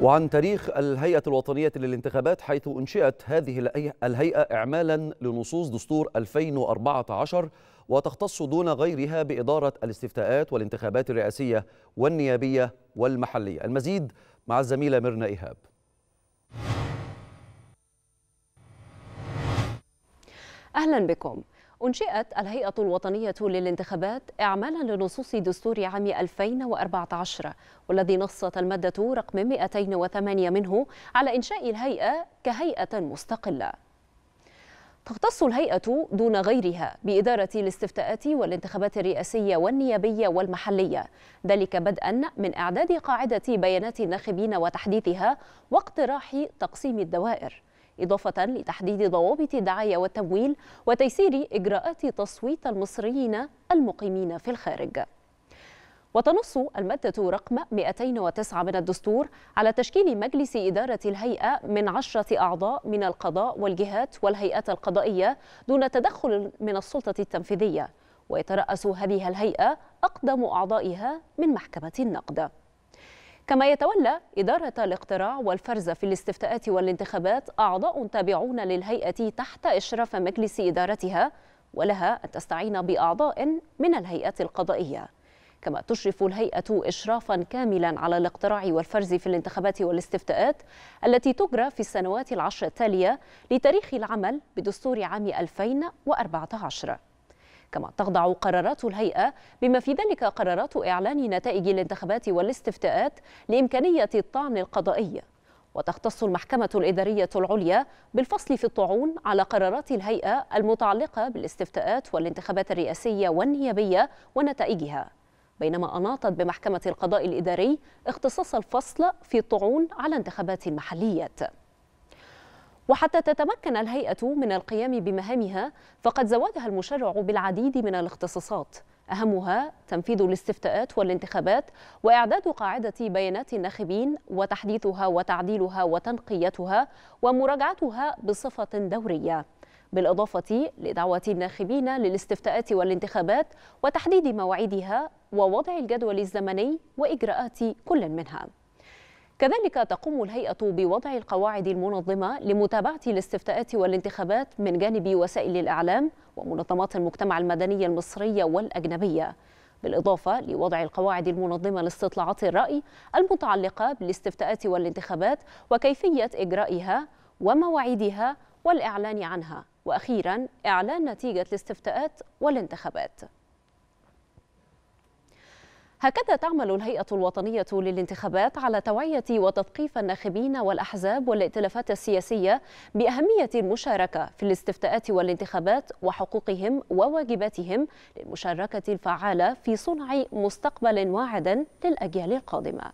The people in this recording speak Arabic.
وعن تاريخ الهيئة الوطنية للانتخابات حيث أنشئت هذه الهيئة إعمالا لنصوص دستور 2014 وتختص دون غيرها بإدارة الاستفتاءات والانتخابات الرئاسية والنيابية والمحلية المزيد مع الزميلة ميرنا إيهاب أهلا بكم أنشئت الهيئة الوطنية للانتخابات إعمالا لنصوص دستور عام 2014 والذي نصت المادة رقم 208 منه على إنشاء الهيئة كهيئة مستقلة تختص الهيئة دون غيرها بإدارة الاستفتاءات والانتخابات الرئاسية والنيابية والمحلية ذلك بدءا من إعداد قاعدة بيانات الناخبين وتحديثها واقتراح تقسيم الدوائر إضافة لتحديد ضوابط الدعاية والتمويل وتيسير إجراءات تصويت المصريين المقيمين في الخارج وتنص المادة رقم 209 من الدستور على تشكيل مجلس إدارة الهيئة من عشرة أعضاء من القضاء والجهات والهيئات القضائية دون تدخل من السلطة التنفيذية ويترأس هذه الهيئة أقدم أعضائها من محكمة النقد كما يتولى إدارة الاقتراع والفرز في الاستفتاءات والانتخابات أعضاء تابعون للهيئة تحت إشراف مجلس إدارتها ولها أن تستعين بأعضاء من الهيئة القضائية كما تشرف الهيئة إشرافا كاملا على الاقتراع والفرز في الانتخابات والاستفتاءات التي تجرى في السنوات العشر التالية لتاريخ العمل بدستور عام 2014 كما تخضع قرارات الهيئة بما في ذلك قرارات إعلان نتائج الانتخابات والاستفتاءات لإمكانية الطعن القضائي وتختص المحكمة الإدارية العليا بالفصل في الطعون على قرارات الهيئة المتعلقة بالاستفتاءات والانتخابات الرئاسية والنيابية ونتائجها بينما أناطت بمحكمة القضاء الإداري اختصاص الفصل في الطعون على انتخابات محليات وحتى تتمكن الهيئة من القيام بمهامها فقد زودها المشرع بالعديد من الاختصاصات أهمها تنفيذ الاستفتاءات والانتخابات وإعداد قاعدة بيانات الناخبين وتحديثها وتعديلها وتنقيتها ومراجعتها بصفة دورية بالإضافة لدعوة الناخبين للاستفتاءات والانتخابات وتحديد مواعيدها ووضع الجدول الزمني وإجراءات كل منها كذلك تقوم الهيئة بوضع القواعد المنظمة لمتابعة الاستفتاءات والانتخابات من جانب وسائل الإعلام ومنظمات المجتمع المدني المصرية والأجنبية بالإضافة لوضع القواعد المنظمة لاستطلاعات الرأي المتعلقة بالاستفتاءات والانتخابات وكيفية إجرائها ومواعيدها والإعلان عنها وأخيرا إعلان نتيجة الاستفتاءات والانتخابات هكذا تعمل الهيئة الوطنية للانتخابات على توعية وتثقيف الناخبين والأحزاب والائتلافات السياسية بأهمية المشاركة في الاستفتاءات والانتخابات وحقوقهم وواجباتهم للمشاركة الفعالة في صنع مستقبل واعد للأجيال القادمة